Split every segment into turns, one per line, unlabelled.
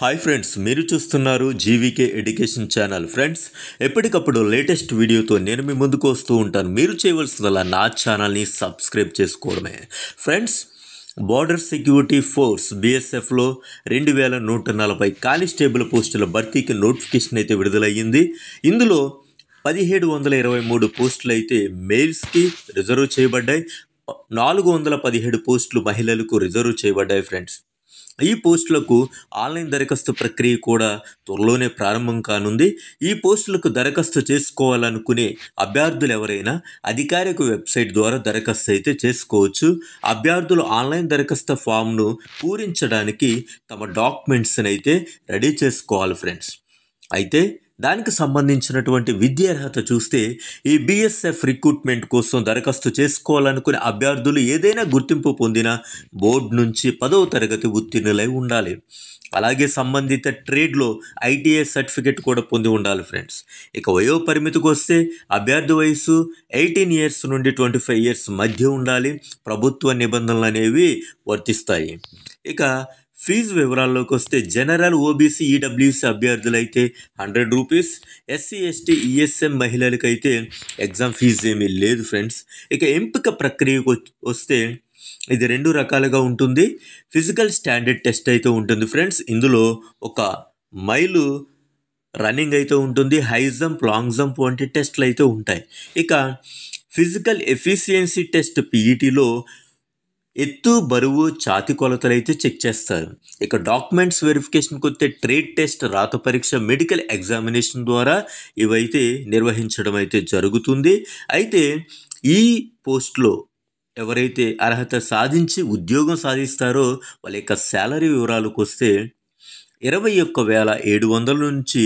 hi friends మీరు చూస్తున్నారు GVK education channel friends ఎప్పటికప్పుడు లేటెస్ట్ వీడియోతో నేను మీ ముందుకు వస్తూ ఉంటాను మీరు చేయవలసిందల్లా నా ఛానల్ని సబ్స్క్రైబ్ చేసుకోవడమే ఫ్రెండ్స్ బార్డర్ సెక్యూరిటీ ఫోర్స్ బీఎస్ఎఫ్లో రెండు వేల నూట నలభై కానిస్టేబుల్ పోస్టుల భర్తీకి నోటిఫికేషన్ అయితే విడుదలయ్యింది ఇందులో పదిహేడు వందల ఇరవై మూడు పోస్టులు అయితే మెయిల్స్కి రిజర్వ్ చేయబడ్డాయి నాలుగు వందల పదిహేడు పోస్టులు మహిళలకు రిజర్వ్ చేయబడ్డాయి ఫ్రెండ్స్ ఈ పోస్టులకు ఆన్లైన్ దరఖాస్తు ప్రక్రియ కూడా త్వరలోనే ప్రారంభం కానుంది ఈ పోస్టులకు దరఖాస్తు చేసుకోవాలనుకునే అభ్యర్థులు ఎవరైనా అధికారిక వెబ్సైట్ ద్వారా దరఖాస్తు అయితే చేసుకోవచ్చు అభ్యర్థులు ఆన్లైన్ దరఖాస్తు ఫామ్ను పూరించడానికి తమ డాక్యుమెంట్స్ని అయితే రెడీ చేసుకోవాలి ఫ్రెండ్స్ అయితే దానికి సంబంధించినటువంటి విద్యార్హత చూస్తే ఈ బీఎస్ఎఫ్ రిక్రూట్మెంట్ కోసం దరఖాస్తు చేసుకోవాలనుకునే అభ్యర్థులు ఏదైనా గుర్తింపు పొందిన బోర్డు నుంచి పదవ తరగతి ఉత్తీర్ణులై ఉండాలి అలాగే సంబంధిత ట్రేడ్లో ఐటీఐ సర్టిఫికెట్ కూడా పొంది ఉండాలి ఫ్రెండ్స్ ఇక వయో పరిమితికి వస్తే అభ్యర్థి వయసు ఎయిటీన్ ఇయర్స్ నుండి ట్వంటీ ఫైవ్ ఇయర్స్ మధ్య ఉండాలి ప్రభుత్వ నిబంధనలు అనేవి వర్తిస్తాయి ఇక ఫీజు వివరాల్లోకి వస్తే జనరల్ ఓబీసీ ఈడబ్ల్యూసీ అభ్యర్థులైతే hundred rupees SC ST ESM మహిళలకైతే ఎగ్జామ్ ఫీజు ఏమీ లేదు ఫ్రెండ్స్ ఇక ఎంపిక ప్రక్రియకు వస్తే ఇది రెండు రకాలుగా ఉంటుంది ఫిజికల్ స్టాండర్డ్ టెస్ట్ అయితే ఉంటుంది ఫ్రెండ్స్ ఇందులో ఒక మైలు రన్నింగ్ అయితే ఉంటుంది హై జంప్ లాంగ్ జంప్ వంటి టెస్ట్లు అయితే ఉంటాయి ఇక ఫిజికల్ ఎఫిషియన్సీ టెస్ట్ పీఈటీలో ఎత్తు బరువు ఛాతి కొలతలైతే చెక్ చేస్తారు ఇక డాక్యుమెంట్స్ వెరిఫికేషన్కి వస్తే ట్రేడ్ టెస్ట్ రాత పరీక్ష మెడికల్ ఎగ్జామినేషన్ ద్వారా ఇవైతే నిర్వహించడం అయితే జరుగుతుంది అయితే ఈ పోస్ట్లో ఎవరైతే అర్హత సాధించి ఉద్యోగం సాధిస్తారో వాళ్ళ యొక్క శాలరీ వివరాలకు వస్తే ఇరవై ఒక్క వేల ఏడు వందల నుంచి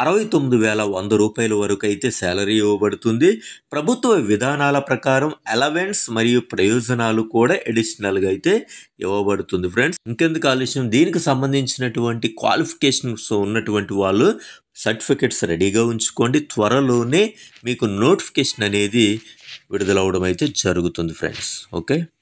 అరవై తొమ్మిది వేల వంద రూపాయల వరకు అయితే శాలరీ ఇవ్వబడుతుంది ప్రభుత్వ విధానాల ప్రకారం అలవెన్స్ మరియు ప్రయోజనాలు కూడా ఎడిషనల్గా అయితే ఇవ్వబడుతుంది ఫ్రెండ్స్ ఇంకెందుకు ఆలస్యం దీనికి సంబంధించినటువంటి క్వాలిఫికేషన్స్ ఉన్నటువంటి వాళ్ళు సర్టిఫికెట్స్ రెడీగా ఉంచుకోండి త్వరలోనే మీకు నోటిఫికేషన్ అనేది విడుదలవడం అయితే జరుగుతుంది ఫ్రెండ్స్ ఓకే